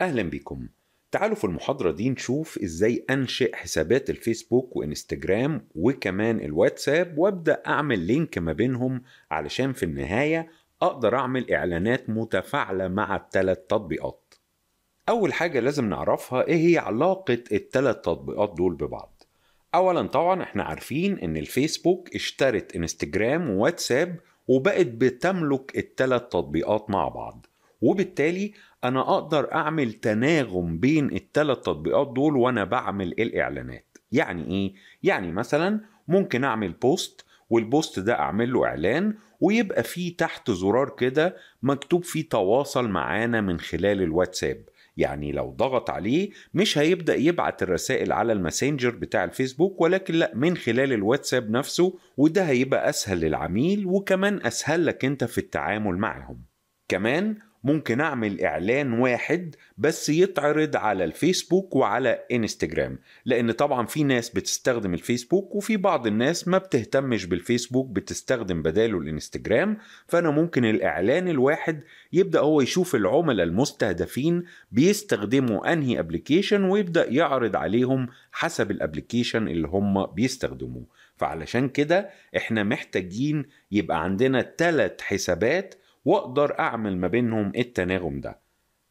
اهلا بكم تعالوا في المحاضرة دي نشوف ازاي انشئ حسابات الفيسبوك وانستجرام وكمان الواتساب وابدأ اعمل لينك ما بينهم علشان في النهاية اقدر اعمل اعلانات متفاعلة مع التلات تطبيقات اول حاجة لازم نعرفها ايه هي علاقة التلات تطبيقات دول ببعض اولا طبعا احنا عارفين ان الفيسبوك اشترت انستجرام وواتساب وبقت بتملك التلات تطبيقات مع بعض وبالتالي انا اقدر اعمل تناغم بين الثلاث تطبيقات دول وانا بعمل الاعلانات يعني ايه يعني مثلا ممكن اعمل بوست والبوست ده اعمل له اعلان ويبقى فيه تحت زرار كده مكتوب فيه تواصل معانا من خلال الواتساب يعني لو ضغط عليه مش هيبدأ يبعت الرسائل على الماسنجر بتاع الفيسبوك ولكن لا من خلال الواتساب نفسه وده هيبقى أسهل للعميل وكمان أسهل لك أنت في التعامل معهم كمان ممكن اعمل اعلان واحد بس يتعرض على الفيسبوك وعلى انستجرام لان طبعا في ناس بتستخدم الفيسبوك وفي بعض الناس ما بتهتمش بالفيسبوك بتستخدم بداله الانستجرام فانا ممكن الاعلان الواحد يبدا هو يشوف العملاء المستهدفين بيستخدموا انهي ابلكيشن ويبدا يعرض عليهم حسب الابلكيشن اللي هم بيستخدموه فعلشان كده احنا محتاجين يبقى عندنا ثلاث حسابات واقدر اعمل ما بينهم التناغم ده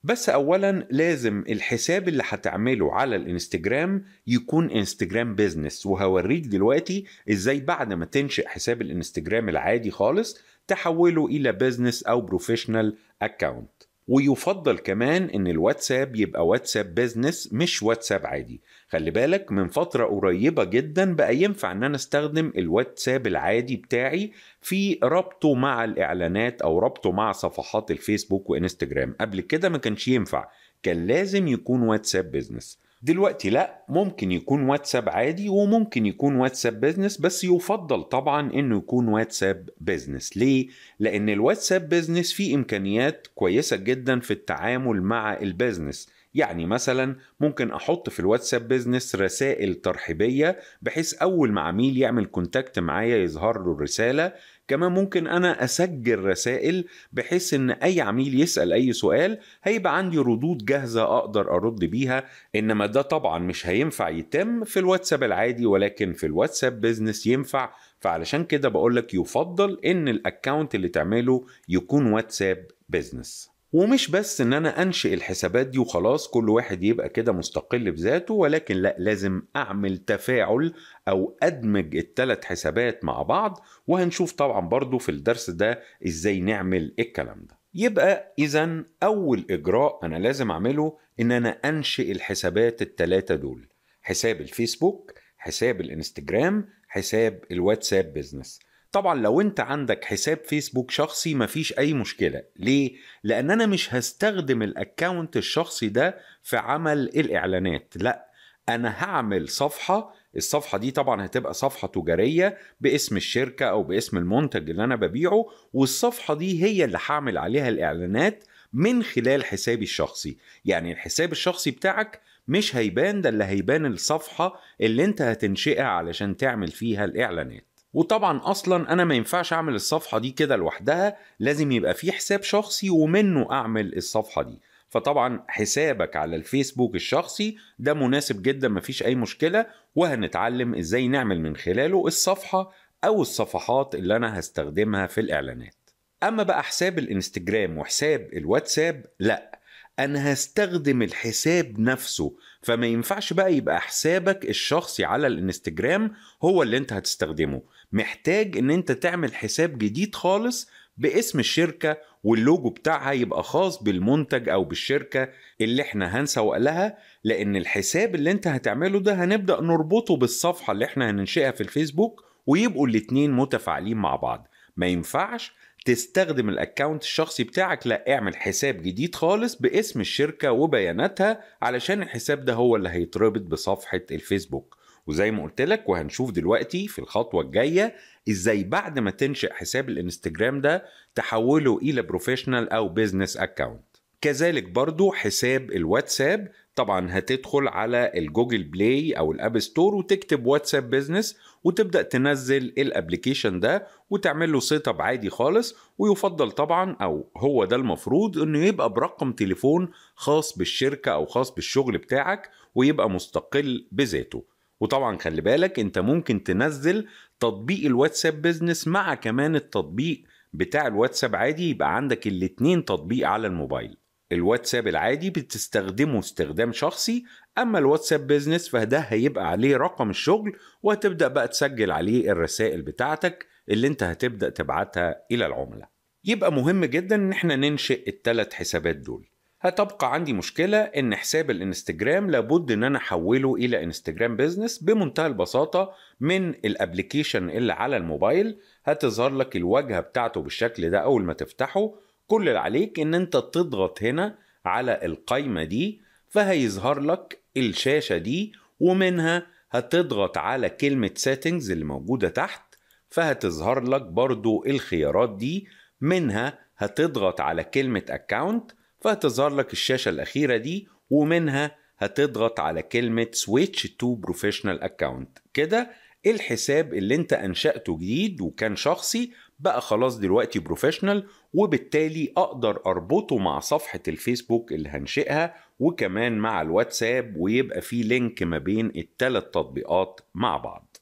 بس اولا لازم الحساب اللي هتعمله على الانستجرام يكون انستجرام بيزنس وهوريك دلوقتي ازاي بعد ما تنشئ حساب الانستجرام العادي خالص تحوله الى بيزنس او بروفيشنال اكاونت ويفضل كمان ان الواتساب يبقى واتساب بيزنس مش واتساب عادي خلي بالك من فتره قريبه جدا بقى ينفع ان انا استخدم الواتساب العادي بتاعي في ربطه مع الاعلانات او ربطه مع صفحات الفيسبوك وانستجرام قبل كده ما كانش ينفع كان لازم يكون واتساب بيزنس دلوقتي لا ممكن يكون واتساب عادي وممكن يكون واتساب بيزنس بس يفضل طبعا انه يكون واتساب بيزنس ليه لان الواتساب بيزنس فيه امكانيات كويسه جدا في التعامل مع البيزنس يعني مثلا ممكن احط في الواتساب بيزنس رسائل ترحيبيه بحيث اول ما عميل يعمل كونتاكت معايا يظهر له الرساله كمان ممكن انا اسجل رسائل بحيث ان اي عميل يسال اي سؤال هيبقى عندي ردود جاهزه اقدر ارد بيها انما ده طبعا مش هينفع يتم في الواتساب العادي ولكن في الواتساب بيزنس ينفع فعلشان كده بقولك يفضل ان الاكونت اللي تعمله يكون واتساب بيزنس ومش بس ان انا انشئ الحسابات دي وخلاص كل واحد يبقى كده مستقل بذاته ولكن لا لازم اعمل تفاعل او ادمج الثلاث حسابات مع بعض وهنشوف طبعا برضو في الدرس ده ازاي نعمل الكلام ده يبقى اذا اول اجراء انا لازم اعمله ان انا انشئ الحسابات الثلاثه دول حساب الفيسبوك حساب الانستجرام حساب الواتساب بيزنس طبعا لو انت عندك حساب فيسبوك شخصي مفيش اي مشكله ليه لان انا مش هستخدم الاكونت الشخصي ده في عمل الاعلانات لا انا هعمل صفحه الصفحه دي طبعا هتبقى صفحه تجاريه باسم الشركه او باسم المنتج اللي انا ببيعه والصفحه دي هي اللي هعمل عليها الاعلانات من خلال حسابي الشخصي يعني الحساب الشخصي بتاعك مش هيبان ده اللي هيبان الصفحه اللي انت هتنشئها علشان تعمل فيها الاعلانات وطبعا اصلا انا ما ينفعش اعمل الصفحه دي كده لوحدها لازم يبقى في حساب شخصي ومنه اعمل الصفحه دي فطبعا حسابك على الفيسبوك الشخصي ده مناسب جدا مفيش اي مشكله وهنتعلم ازاي نعمل من خلاله الصفحه او الصفحات اللي انا هستخدمها في الاعلانات اما بقى حساب الانستجرام وحساب الواتساب لا انا هستخدم الحساب نفسه فما ينفعش بقى يبقى حسابك الشخصي على الانستجرام هو اللي انت هتستخدمه محتاج ان انت تعمل حساب جديد خالص باسم الشركة واللوجو بتاعها يبقى خاص بالمنتج أو بالشركة اللي احنا هنسوق لها لأن الحساب اللي انت هتعمله ده هنبدأ نربطه بالصفحة اللي احنا هننشئها في الفيسبوك ويبقوا الاتنين متفاعلين مع بعض ما ينفعش تستخدم الاكونت الشخصي بتاعك لا اعمل حساب جديد خالص باسم الشركة وبياناتها علشان الحساب ده هو اللي هيتربط بصفحة الفيسبوك وزي ما قلت لك وهنشوف دلوقتي في الخطوه الجايه ازاي بعد ما تنشئ حساب الانستجرام ده تحوله الى بروفيشنال او بيزنس اكاونت كذلك برضو حساب الواتساب طبعا هتدخل على الجوجل بلاي او الاب ستور وتكتب واتساب بيزنس وتبدا تنزل الابلكيشن ده وتعمل له سيت اب عادي خالص ويفضل طبعا او هو ده المفروض انه يبقى برقم تليفون خاص بالشركه او خاص بالشغل بتاعك ويبقى مستقل بذاته وطبعا خلي بالك انت ممكن تنزل تطبيق الواتساب بيزنس مع كمان التطبيق بتاع الواتساب عادي يبقى عندك الاتنين تطبيق على الموبايل الواتساب العادي بتستخدمه استخدام شخصي اما الواتساب بيزنس فده هيبقى عليه رقم الشغل وهتبدا بقى تسجل عليه الرسائل بتاعتك اللي انت هتبدا تبعتها الى العملاء يبقى مهم جدا ان احنا ننشئ الثلاث حسابات دول هتبقى عندي مشكلة إن حساب الانستجرام لابد إن أنا أحوله إلى انستجرام بيزنس بمنتهى البساطة من الأبلكيشن اللي على الموبايل هتظهر لك الواجهة بتاعته بالشكل ده أول ما تفتحه كل اللي عليك إن أنت تضغط هنا على القايمة دي فهيظهر لك الشاشة دي ومنها هتضغط على كلمة سيتنجز اللي موجودة تحت فهتظهر لك برضو الخيارات دي منها هتضغط على كلمة اكاونت فهتظهر لك الشاشة الأخيرة دي ومنها هتضغط على كلمة Switch to Professional Account كده الحساب اللي انت أنشأته جديد وكان شخصي بقى خلاص دلوقتي بروفيشنال وبالتالي أقدر أربطه مع صفحة الفيسبوك اللي هنشئها وكمان مع الواتساب ويبقى في لينك ما بين التلات تطبيقات مع بعض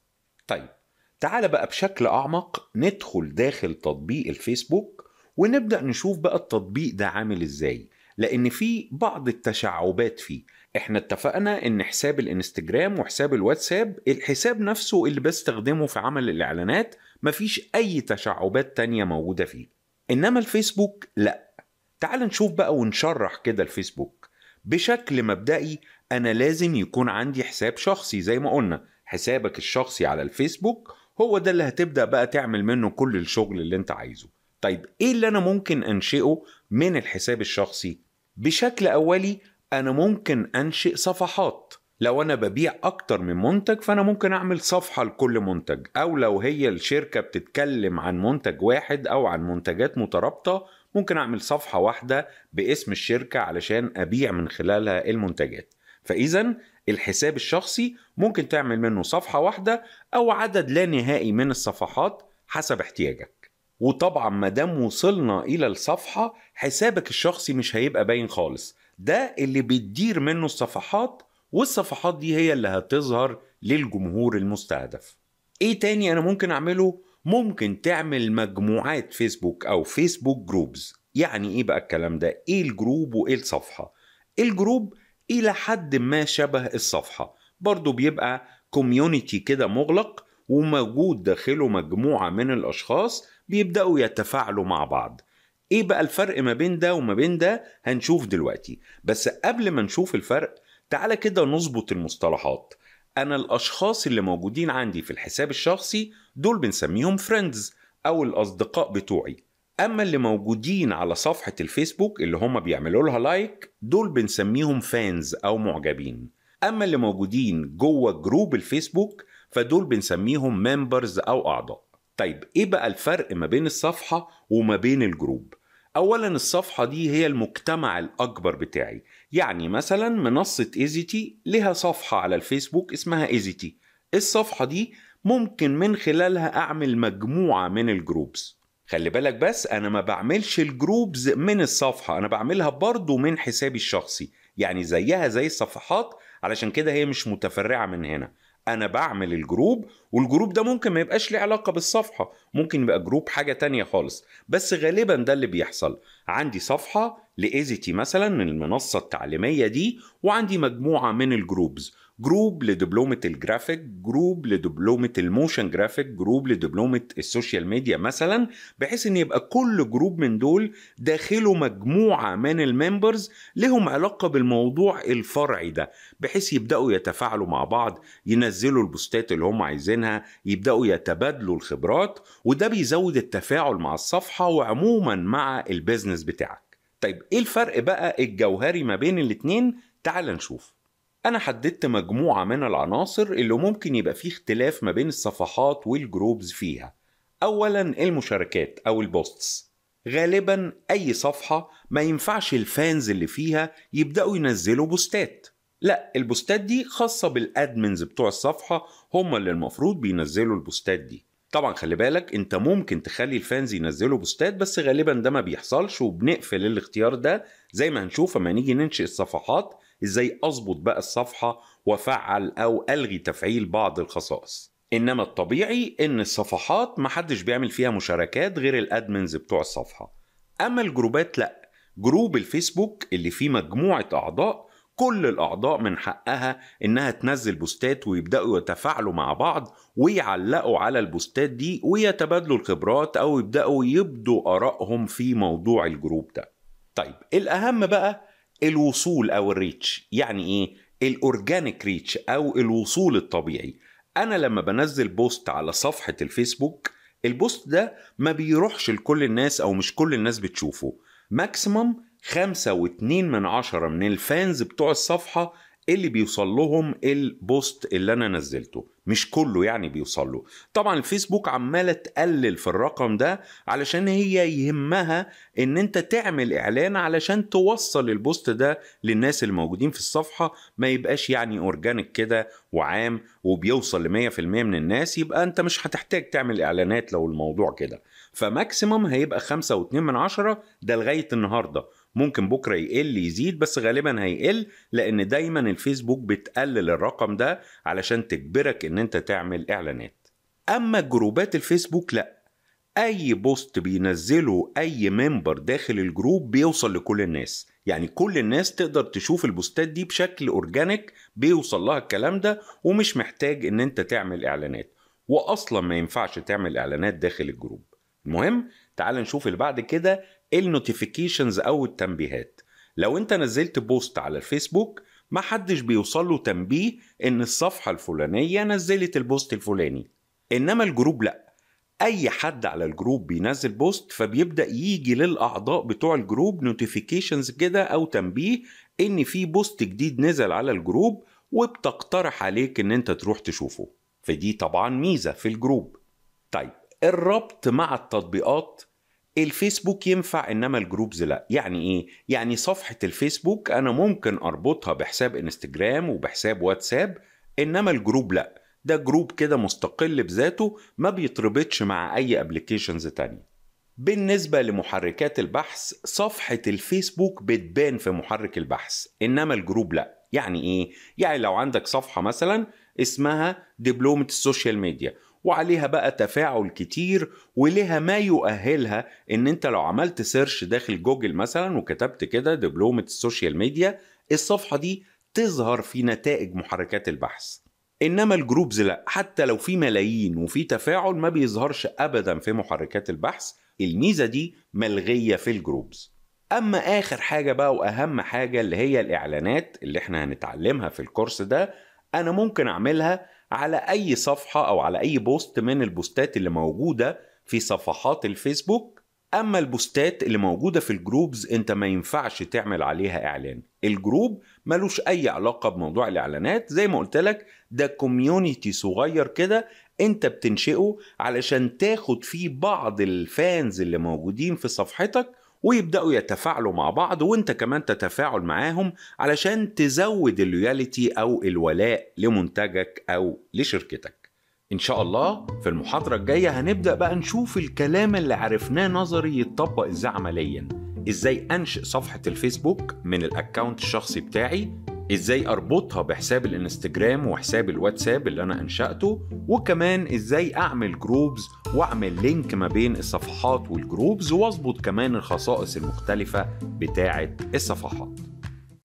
طيب تعال بقى بشكل أعمق ندخل داخل تطبيق الفيسبوك ونبدا نشوف بقى التطبيق ده عامل ازاي لان في بعض التشعبات فيه احنا اتفقنا ان حساب الانستجرام وحساب الواتساب الحساب نفسه اللي بستخدمه في عمل الاعلانات مفيش اي تشعبات تانية موجودة فيه انما الفيسبوك لا تعال نشوف بقى ونشرح كده الفيسبوك بشكل مبدئي انا لازم يكون عندي حساب شخصي زي ما قلنا حسابك الشخصي على الفيسبوك هو ده اللي هتبدأ بقى تعمل منه كل الشغل اللي انت عايزه طيب ايه اللي انا ممكن انشئه من الحساب الشخصي بشكل اولي انا ممكن انشئ صفحات لو انا ببيع اكتر من منتج فانا ممكن اعمل صفحه لكل منتج او لو هي الشركه بتتكلم عن منتج واحد او عن منتجات مترابطه ممكن اعمل صفحه واحده باسم الشركه علشان ابيع من خلالها المنتجات فاذا الحساب الشخصي ممكن تعمل منه صفحه واحده او عدد لا نهائي من الصفحات حسب احتياجك وطبعا ما دام وصلنا الى الصفحه حسابك الشخصي مش هيبقى باين خالص ده اللي بتدير منه الصفحات والصفحات دي هي اللي هتظهر للجمهور المستهدف ايه تاني انا ممكن اعمله ممكن تعمل مجموعات فيسبوك او فيسبوك جروبز يعني ايه بقى الكلام ده ايه الجروب وايه الصفحه الجروب الى حد ما شبه الصفحه برضه بيبقى كوميونيتي كده مغلق وموجود داخله مجموعه من الاشخاص بيبداوا يتفاعلوا مع بعض ايه بقى الفرق ما بين ده وما بين ده هنشوف دلوقتي بس قبل ما نشوف الفرق تعالى كده نظبط المصطلحات انا الاشخاص اللي موجودين عندي في الحساب الشخصي دول بنسميهم فريندز او الاصدقاء بتوعي اما اللي موجودين على صفحه الفيسبوك اللي هم بيعملوا لها لايك دول بنسميهم فانز او معجبين اما اللي موجودين جوه جروب الفيسبوك فدول بنسميهم ممبرز او اعضاء طيب ايه بقى الفرق ما بين الصفحه وما بين الجروب اولا الصفحه دي هي المجتمع الاكبر بتاعي يعني مثلا منصه ايزيتي لها صفحه على الفيسبوك اسمها ايزيتي الصفحه دي ممكن من خلالها اعمل مجموعه من الجروبز خلي بالك بس انا ما بعملش الجروبز من الصفحه انا بعملها برضو من حسابي الشخصي يعني زيها زي الصفحات علشان كده هي مش متفرعه من هنا انا بعمل الجروب والجروب ده ممكن ما يبقاش ليه علاقه بالصفحه ممكن يبقى جروب حاجه تانية خالص بس غالبا ده اللي بيحصل عندي صفحه لايزيتي مثلا من المنصه التعليميه دي وعندي مجموعه من الجروبز جروب لدبلومه الجرافيك جروب لدبلومه الموشن جرافيك جروب لدبلومه السوشيال ميديا مثلا بحيث ان يبقى كل جروب من دول داخله مجموعه من الممبرز لهم علاقه بالموضوع الفرعي ده بحيث يبداوا يتفاعلوا مع بعض ينزلوا البوستات اللي هم عايزينها يبداوا يتبادلوا الخبرات وده بيزود التفاعل مع الصفحه وعموما مع البيزنس بتاعك طيب ايه الفرق بقى الجوهري ما بين الاتنين تعال نشوف أنا حددت مجموعة من العناصر اللي ممكن يبقى فيه اختلاف ما بين الصفحات والجروبز فيها أولا المشاركات أو البوستس غالبا أي صفحة ما ينفعش الفانز اللي فيها يبدأوا ينزلوا بوستات لا البوستات دي خاصة بالأدمنز بتوع الصفحة هم اللي المفروض بينزلوا البوستات دي طبعا خلي بالك انت ممكن تخلي الفانز ينزلوا بوستات بس غالبا ده ما بيحصلش وبنقفل الاختيار ده زي ما هنشوف اما نيجي ننشئ الصفحات ازاي اظبط بقى الصفحه وافعل او الغي تفعيل بعض الخصائص انما الطبيعي ان الصفحات محدش بيعمل فيها مشاركات غير الادمنز بتوع الصفحه اما الجروبات لا جروب الفيسبوك اللي فيه مجموعه اعضاء كل الاعضاء من حقها انها تنزل بوستات ويبداوا يتفاعلوا مع بعض ويعلقوا على البوستات دي ويتبادلوا الخبرات او يبداوا يبدوا ارائهم في موضوع الجروب ده طيب الاهم بقى الوصول او الريتش يعني ايه الاورجانيك ريتش او الوصول الطبيعي انا لما بنزل بوست على صفحه الفيسبوك البوست ده ما بيروحش لكل الناس او مش كل الناس بتشوفه ماكسيمم خمسة واتنين من عشرة من الفانز بتوع الصفحة اللي بيوصل لهم البوست اللي أنا نزلته مش كله يعني بيوصل له طبعا الفيسبوك عماله تقلل في الرقم ده علشان هي يهمها ان انت تعمل اعلان علشان توصل البوست ده للناس الموجودين في الصفحه ما يبقاش يعني اورجانيك كده وعام وبيوصل ل 100% من الناس يبقى انت مش هتحتاج تعمل اعلانات لو الموضوع كده فماكسيمم هيبقى 5.2 من عشرة ده لغايه النهارده ممكن بكره يقل يزيد بس غالبا هيقل لان دايما الفيسبوك بتقلل الرقم ده علشان تجبرك ان انت تعمل اعلانات اما جروبات الفيسبوك لا اي بوست بينزله اي ممبر داخل الجروب بيوصل لكل الناس يعني كل الناس تقدر تشوف البوستات دي بشكل اورجانيك بيوصل لها الكلام ده ومش محتاج ان انت تعمل اعلانات واصلا ما ينفعش تعمل اعلانات داخل الجروب المهم تعال نشوف اللي بعد كده النوتيفيكيشنز او التنبيهات لو انت نزلت بوست على الفيسبوك محدش له تنبيه ان الصفحه الفلانيه نزلت البوست الفلاني انما الجروب لا اي حد على الجروب بينزل بوست فبيبدا يجي للاعضاء بتوع الجروب نوتيفيكيشنز كده او تنبيه ان في بوست جديد نزل على الجروب وبتقترح عليك ان انت تروح تشوفه فدي طبعا ميزه في الجروب طيب الربط مع التطبيقات الفيسبوك ينفع انما الجروبز لا يعني ايه يعني صفحه الفيسبوك انا ممكن اربطها بحساب انستجرام وبحساب واتساب انما الجروب لا ده جروب كده مستقل بذاته ما بيتربطش مع اي ابلكيشنز تانية بالنسبة لمحركات البحث صفحة الفيسبوك بتبان في محرك البحث إنما الجروب لأ يعني إيه؟ يعني لو عندك صفحة مثلا اسمها دبلومة السوشيال ميديا وعليها بقى تفاعل كتير ولها ما يؤهلها ان انت لو عملت سيرش داخل جوجل مثلا وكتبت كده دبلومة السوشيال ميديا الصفحة دي تظهر في نتائج محركات البحث انما الجروبز لا حتى لو في ملايين وفي تفاعل ما بيظهرش ابدا في محركات البحث الميزه دي ملغيه في الجروبز اما اخر حاجه بقى واهم حاجه اللي هي الاعلانات اللي احنا هنتعلمها في الكورس ده انا ممكن اعملها على اي صفحه او على اي بوست من البوستات اللي موجوده في صفحات الفيسبوك اما البوستات اللي موجوده في الجروبز انت ما ينفعش تعمل عليها اعلان الجروب ملوش اي علاقه بموضوع الاعلانات زي ما قلت لك ده كوميونيتي صغير كده انت بتنشئه علشان تاخد فيه بعض الفانز اللي موجودين في صفحتك ويبداوا يتفاعلوا مع بعض وانت كمان تتفاعل معاهم علشان تزود اللوياليتي او الولاء لمنتجك او لشركتك ان شاء الله في المحاضره الجايه هنبدا بقى نشوف الكلام اللي عرفناه نظري يتطبق ازاي عمليا ازاي انشئ صفحه الفيسبوك من الاكونت الشخصي بتاعي ازاي اربطها بحساب الانستجرام وحساب الواتساب اللي انا انشأته وكمان ازاي اعمل جروبز واعمل لينك ما بين الصفحات والجروبز واظبط كمان الخصائص المختلفة بتاعة الصفحات